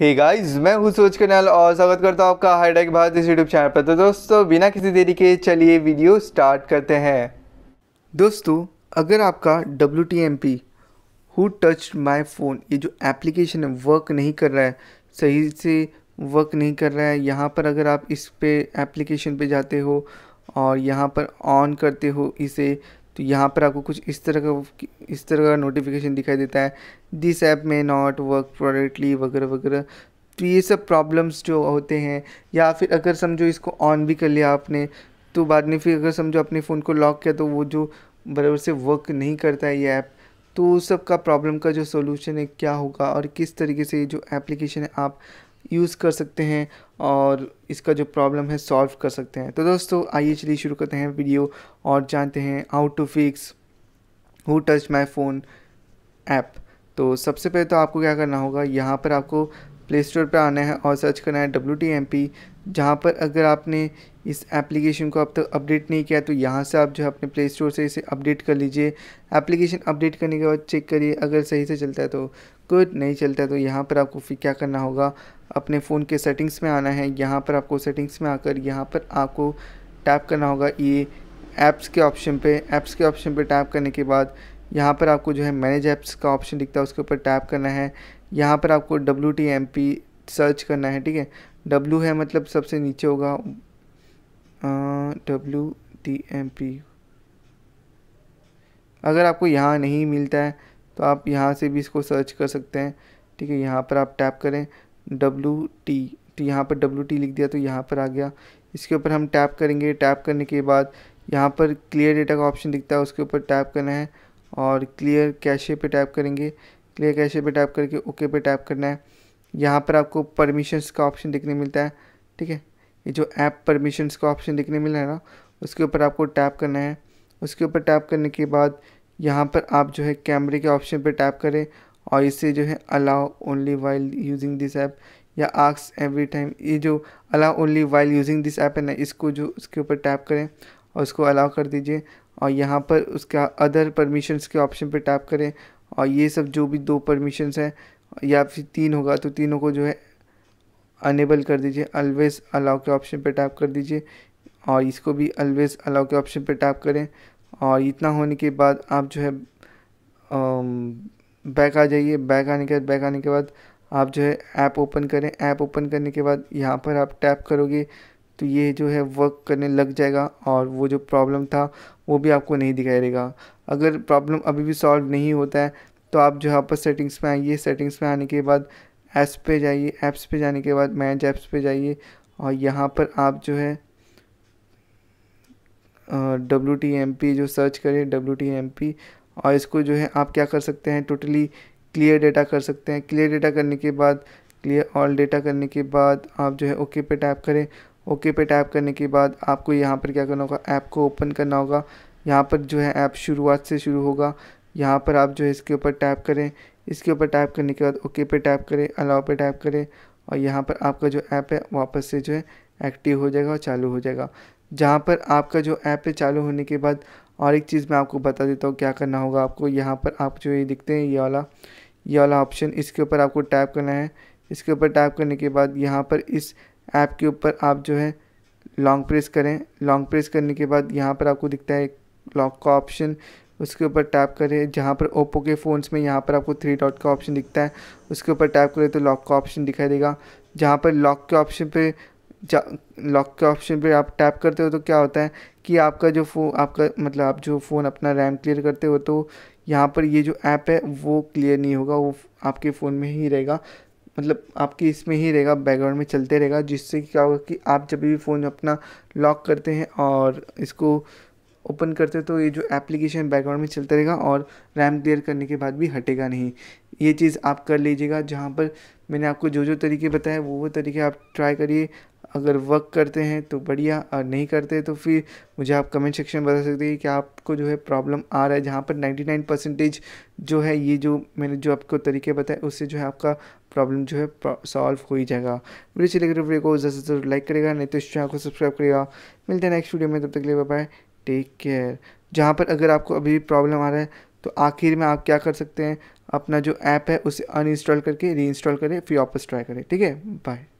hey guys, मैं हूँ सूरज कन्याल और स्वागत करता हूँ आपका हाईटेक भारत इस यूट्यूब चैनल पर तो दोस्तों बिना किसी देरी के चलिए वीडियो स्टार्ट करते हैं दोस्तों अगर आपका W T M P who touch my phone ये जो एप्लीकेशन है वर्क नहीं कर रहा है सही से वर्क नहीं कर रहा है यहाँ पर अगर आप इस पे एप्लीकेशन पे जाते हो और यहाँ पर ऑन करते हो इसे तो यहाँ पर आपको कुछ इस तरह का इस तरह का नोटिफिकेशन दिखाई देता है दिस ऐप में नॉट वर्क प्रोडक्टली वगैरह वगैरह तो ये सब प्रॉब्लम्स जो होते हैं या फिर अगर समझो इसको ऑन भी कर लिया आपने तो बाद में फिर अगर समझो अपने फ़ोन को लॉक किया तो वो जो बराबर से वर्क नहीं करता है ये ऐप तो उस सब का प्रॉब्लम का जो सोल्यूशन है क्या होगा और किस तरीके से ये जो एप्लीकेशन है आप यूज़ कर सकते हैं और इसका जो प्रॉब्लम है सॉल्व कर सकते हैं तो दोस्तों आइए चलिए शुरू करते हैं वीडियो और जानते हैं how to fix who touch my phone app तो सबसे पहले तो आपको क्या करना होगा यहाँ पर आपको प्ले स्टोर पर आना है और सर्च करना है डब्ल्यू टी एम पी जहाँ पर अगर आपने इस एप्लीकेशन को अब तक अपडेट नहीं किया तो यहाँ से आप जो है अपने प्ले स्टोर से इसे अपडेट कर लीजिए एप्लीकेशन अपडेट करने के बाद चेक करिए अगर सही से चलता है तो गुड नहीं चलता है तो यहाँ पर आपको फिर क्या करना होगा अपने फ़ोन के सेटिंग्स में आना है यहाँ पर आपको सेटिंग्स में आकर यहाँ पर आपको टैप करना होगा ये ऐप्स के ऑप्शन पर ऐप्स के ऑप्शन पर टैप करने के बाद यहाँ पर आपको जो है मैनेज ऐप्स का ऑप्शन दिखता है उसके ऊपर टैप करना है यहाँ पर आपको डब्ल्यू सर्च करना है ठीक है W है मतलब सबसे नीचे होगा डब्ल्यू टी एम पी अगर आपको यहाँ नहीं मिलता है तो आप यहाँ से भी इसको सर्च कर सकते हैं ठीक है यहाँ पर आप टैप करें डब्ल्यू टी तो यहाँ पर डब्ल्यू टी लिख दिया तो यहाँ पर आ गया इसके ऊपर हम टैप करेंगे टैप करने के बाद यहाँ पर क्लियर डेटा का ऑप्शन दिखता है उसके ऊपर टैप करना है और क्लियर कैशे पे टैप करेंगे क्लियर कैशे पे टैप करके ओके पे टैप करना है यहाँ पर आपको परमिशंस का ऑप्शन देखने मिलता है ठीक है ये जो ऐप परमिशंस का ऑप्शन देखने मिल रहा है ना उसके ऊपर आपको टैप करना है उसके ऊपर टैप करने के बाद यहाँ पर आप जो है कैमरे के ऑप्शन पर टैप करें और इसे जो है allow only while using this app या आक्स एवरी टाइम ये जो allow only while using this app है ना इसको जो उसके ऊपर टैप करें और उसको अलाउ कर दीजिए और यहाँ पर उसका अदर परमिशंस के ऑप्शन पर टैप करें और ये सब जो भी दो परमिशंस हैं या फिर तीन होगा तो तीनों को जो है अनेबल कर दीजिए अलवेज़ अलाउ के ऑप्शन पर टैप कर दीजिए और इसको भी अलवेज़ अलाउ के ऑप्शन पर टैप करें और इतना होने के बाद आप जो है बैक आ जाइए बैक आने के बाद बैक आने के बाद आप जो है ऐप ओपन करें ऐप ओपन करने के बाद यहाँ पर आप टैप करोगे तो ये जो है वर्क करने लग जाएगा और वो जो प्रॉब्लम था वो भी आपको नहीं दिखाई देगा अगर प्रॉब्लम अभी भी सॉल्व नहीं होता है तो आप जो है वापस सेटिंग्स में आइए सेटिंग्स में आने के बाद ऐप्स पे जाइए ऐप्स पे जाने के बाद मैच ऐप्स पे जाइए और यहाँ पर आप जो है डब्ल्यू टी एम पी जो सर्च करें डब्ल्यू टी एम पी और इसको जो है आप क्या कर सकते हैं टोटली क्लियर डेटा कर सकते हैं क्लियर डेटा करने के बाद क्लियर ऑल डेटा करने के बाद आप जो है ओके पे टैप करें ओके पे टैप करने के बाद आपको यहाँ पर क्या करना होगा ऐप को ओपन करना होगा यहाँ पर जो है ऐप शुरुआत से शुरू होगा यहाँ पर आप जो है इसके ऊपर टैप करें इसके ऊपर टाइप करने के बाद ओके पे टाइप करें अलाउ पे टाइप करें और यहाँ पर आपका जो ऐप है वापस से जो है एक्टिव हो जाएगा और चालू हो जाएगा जहाँ पर आपका जो ऐप है चालू होने के बाद और एक चीज़ मैं आपको बता देता हूँ क्या करना होगा आपको यहाँ पर आप जो ये दिखते हैं ये वाला ये वाला ऑप्शन इसके ऊपर आपको टैप करना है इसके ऊपर टैप करने के बाद यहाँ पर इस ऐप के ऊपर आप जो है लॉन्ग प्रेस करें लॉन्ग प्रेस करने के बाद यहाँ पर आपको दिखता है एक लॉक का ऑप्शन उसके ऊपर टैप करें जहाँ पर ओप्पो के फ़ोन्स में यहाँ पर आपको थ्री डॉट का ऑप्शन दिखता है उसके ऊपर टैप करें तो लॉक का ऑप्शन दिखाई देगा जहाँ पर लॉक के ऑप्शन पर लॉक के ऑप्शन पर आप टैप करते हो तो क्या होता है कि आपका जो फ़ोन आपका मतलब आप जो फ़ोन अपना रैम क्लियर करते हो तो यहाँ पर ये जो ऐप है वो क्लियर नहीं होगा वो आपके फ़ोन में ही रहेगा मतलब आपके इसमें ही रहेगा बैकग्राउंड में चलते रहेगा जिससे क्या होगा कि आप जब भी फ़ोन अपना लॉक करते हैं और इसको ओपन करते तो ये जो एप्लीकेशन बैकग्राउंड में चलता रहेगा और रैम क्लियर करने के बाद भी हटेगा नहीं ये चीज़ आप कर लीजिएगा जहाँ पर मैंने आपको जो जो तरीके बताए वो वो तरीके आप ट्राई करिए अगर वर्क करते हैं तो बढ़िया और नहीं करते तो फिर मुझे आप कमेंट सेक्शन में बता सकते हैं कि आपको जो है प्रॉब्लम आ रहा है जहाँ पर 99 परसेंटेज जो है ये जो मैंने जो आपको तरीके बताए उससे जो है आपका प्रॉब्लम जो है सॉल्व हो ही जाएगा वीडियो अच्छी लगी तो वीडियो को ज़रूर लाइक करेगा नहीं तो इस चैनल को सब्सक्राइब करेगा मिलते हैं नेक्स्ट वीडियो में तब तक के लिए बाय टेक केयर जहाँ पर अगर आपको अभी भी प्रॉब्लम आ रहा है तो आखिर में आप क्या कर सकते हैं अपना जो ऐप है उसे अनइंस्टॉल करके रीइंस्टॉल करें फिर वापस ट्राई करें ठीक है बाय